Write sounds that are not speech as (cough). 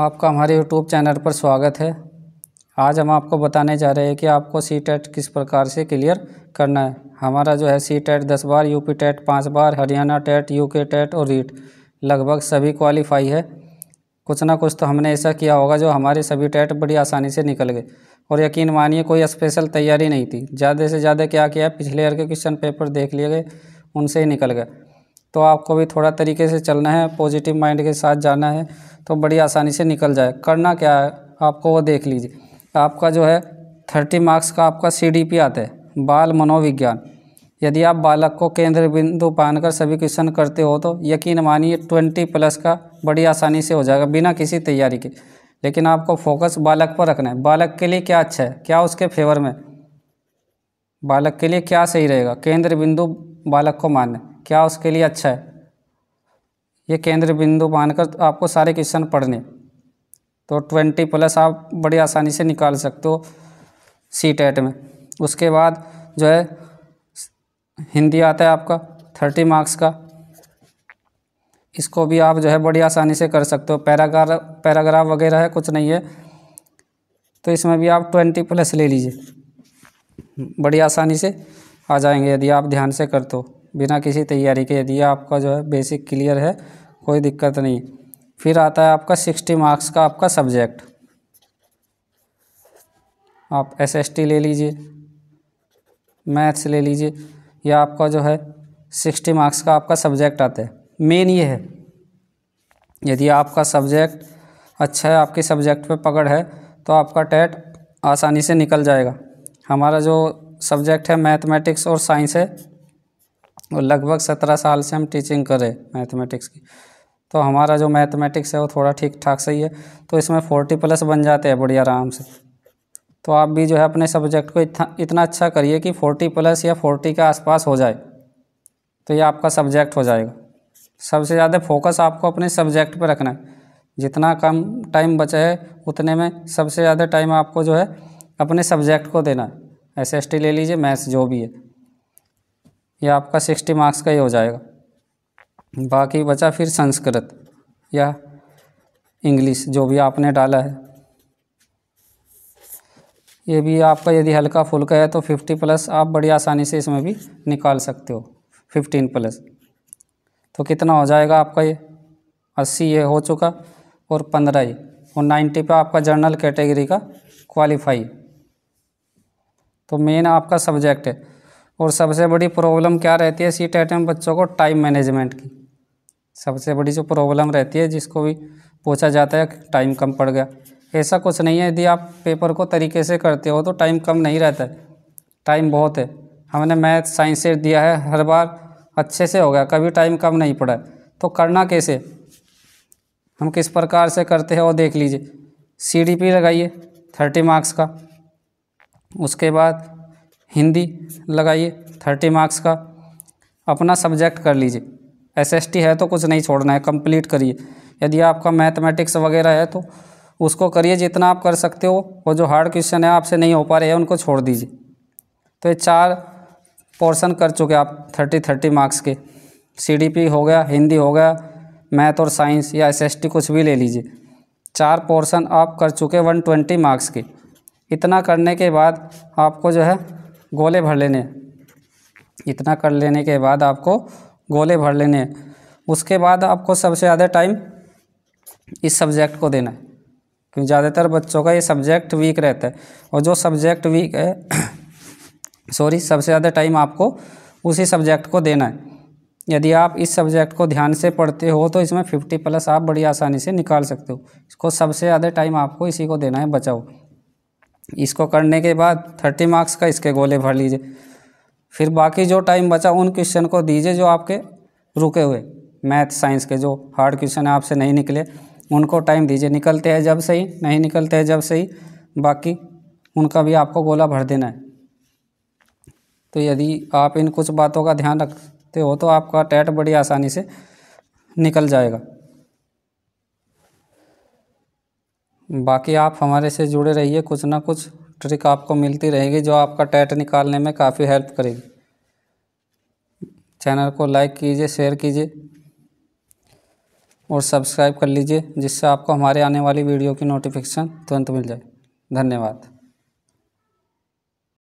आपका हमारे YouTube channel पर स्वागत है आज हम आपको बताने जा रहे हैं कि आपको सी टेट e किस प्रकार से क्लियर करना है हमारा जो है सी टेट e दस बार यूपी टेट पाँच बार हरियाणा टेट यूके टेट और रीट e लगभग सभी क्वालिफाई है कुछ ना कुछ तो हमने ऐसा किया होगा जो हमारे सभी टेट बड़ी आसानी से निकल गए और यकीन मानिए कोई स्पेशल तैयारी नहीं थी ज़्यादा से ज़्यादा क्या किया पिछले ईयर के क्वेश्चन पेपर देख लिए गए उनसे ही निकल गए तो आपको भी थोड़ा तरीके से चलना है पॉजिटिव माइंड के साथ जाना है तो बड़ी आसानी से निकल जाए करना क्या है आपको वो देख लीजिए आपका जो है थर्टी मार्क्स का आपका सी आता है बाल मनोविज्ञान यदि आप बालक को केंद्र बिंदु पानकर सभी क्वेश्चन करते हो तो यकीन मानिए ट्वेंटी प्लस का बड़ी आसानी से हो जाएगा बिना किसी तैयारी के लेकिन आपको फोकस बालक पर रखना है बालक के लिए क्या अच्छा है क्या उसके फेवर में बालक के लिए क्या सही रहेगा केंद्र बिंदु बालक को मानना क्या उसके लिए अच्छा है ये केंद्र बिंदु मानकर आपको सारे क्वेश्चन पढ़ने तो ट्वेंटी प्लस आप बड़ी आसानी से निकाल सकते हो सी टेट में उसके बाद जो है हिंदी आता है आपका थर्टी मार्क्स का इसको भी आप जो है बड़ी आसानी से कर सकते हो पैराग्राफ पैराग्राफ वगैरह है कुछ नहीं है तो इसमें भी आप ट्वेंटी प्लस ले लीजिए बड़ी आसानी से आ जाएंगे यदि आप ध्यान से कर तो बिना किसी तैयारी के यदि आपका जो है बेसिक क्लियर है कोई दिक्कत नहीं फिर आता है आपका सिक्सटी मार्क्स का आपका सब्जेक्ट आप एसएसटी ले लीजिए मैथ्स ले लीजिए या आपका जो है सिक्सटी मार्क्स का आपका सब्जेक्ट आता है मेन ये है यदि आपका सब्जेक्ट अच्छा है आपके सब्जेक्ट पे पकड़ है तो आपका टेट आसानी से निकल जाएगा हमारा जो सब्जेक्ट है मैथमेटिक्स और साइंस है और तो लगभग सत्रह साल से हम टीचिंग करें मैथमेटिक्स की तो हमारा जो मैथमेटिक्स है वो थोड़ा ठीक ठाक सही है तो इसमें फोर्टी प्लस बन जाते हैं बढ़िया आराम से तो आप भी जो है अपने सब्जेक्ट को इतना इतना अच्छा करिए कि फोर्टी प्लस या फोर्टी के आसपास हो जाए तो ये आपका सब्जेक्ट हो जाएगा सबसे ज़्यादा फोकस आपको अपने सब्जेक्ट पर रखना है जितना कम टाइम बचे है उतने में सबसे ज़्यादा टाइम आपको जो है अपने सब्जेक्ट को देना है एस ले लीजिए मैथ्स जो भी है ये आपका सिक्सटी मार्क्स का ही हो जाएगा बाकी बचा फिर संस्कृत या इंग्लिश जो भी आपने डाला है ये भी आपका यदि हल्का फुल्का है तो फिफ्टी प्लस आप बड़ी आसानी से इसमें भी निकाल सकते हो फिफ्टीन प्लस तो कितना हो जाएगा आपका ये अस्सी ये हो चुका और पंद्रह ये और नाइन्टी पे आपका जर्नल कैटेगरी का क्वालिफाई तो मेन आपका सब्जेक्ट है और सबसे बड़ी प्रॉब्लम क्या रहती है सीट में बच्चों को टाइम मैनेजमेंट की सबसे बड़ी जो प्रॉब्लम रहती है जिसको भी पूछा जाता है टाइम कम पड़ गया ऐसा कुछ नहीं है यदि आप पेपर को तरीके से करते हो तो टाइम कम नहीं रहता है टाइम बहुत है हमने मैथ साइंस से दिया है हर बार अच्छे से हो गया कभी टाइम कम नहीं पड़ा तो करना कैसे हम किस प्रकार से करते हैं वो देख लीजिए सी लगाइए थर्टी मार्क्स का उसके बाद हिंदी लगाइए थर्टी मार्क्स का अपना सब्जेक्ट कर लीजिए एसएसटी है तो कुछ नहीं छोड़ना है कंप्लीट करिए यदि आपका मैथमेटिक्स वगैरह है तो उसको करिए जितना आप कर सकते हो वो जो हार्ड क्वेश्चन है आपसे नहीं हो पा रहे हैं उनको छोड़ दीजिए तो ये चार पोर्शन कर चुके आप थर्टी थर्टी मार्क्स के पी हो गया हिंदी हो गया मैथ और साइंस या टी कुछ भी ले लीजिए चार पोर्शन आप कर चुके वन ट्वेंटी मार्क्स के इतना करने के बाद आपको जो है गोले भर लेने इतना कर लेने के बाद आपको गोले भर लेने उसके बाद आपको सबसे ज़्यादा टाइम इस सब्जेक्ट को देना है क्योंकि ज़्यादातर बच्चों का ये सब्जेक्ट वीक रहता है और जो सब्जेक्ट वीक है सॉरी (coughs) सबसे ज़्यादा टाइम आपको उसी सब्जेक्ट को देना है यदि आप इस सब्जेक्ट को ध्यान से पढ़ते हो तो इसमें फिफ्टी प्लस आप बड़ी आसानी से निकाल सकते हो इसको सबसे ज़्यादा टाइम आपको इसी को देना है बचाओ इसको करने के बाद थर्टी मार्क्स का इसके गोले भर लीजिए फिर बाकी जो टाइम बचा उन क्वेश्चन को दीजिए जो आपके रुके हुए मैथ साइंस के जो हार्ड क्वेश्चन है आपसे नहीं निकले उनको टाइम दीजिए निकलते हैं जब सही नहीं निकलते हैं जब सही बाकी उनका भी आपको गोला भर देना है तो यदि आप इन कुछ बातों का ध्यान रखते हो तो आपका टैट बड़ी आसानी से निकल जाएगा बाकी आप हमारे से जुड़े रहिए कुछ ना कुछ ट्रिक आपको मिलती रहेगी जो आपका टैट निकालने में काफ़ी हेल्प करेगी चैनल को लाइक कीजिए शेयर कीजिए और सब्सक्राइब कर लीजिए जिससे आपको हमारे आने वाली वीडियो की नोटिफिकेशन तुरंत मिल जाए धन्यवाद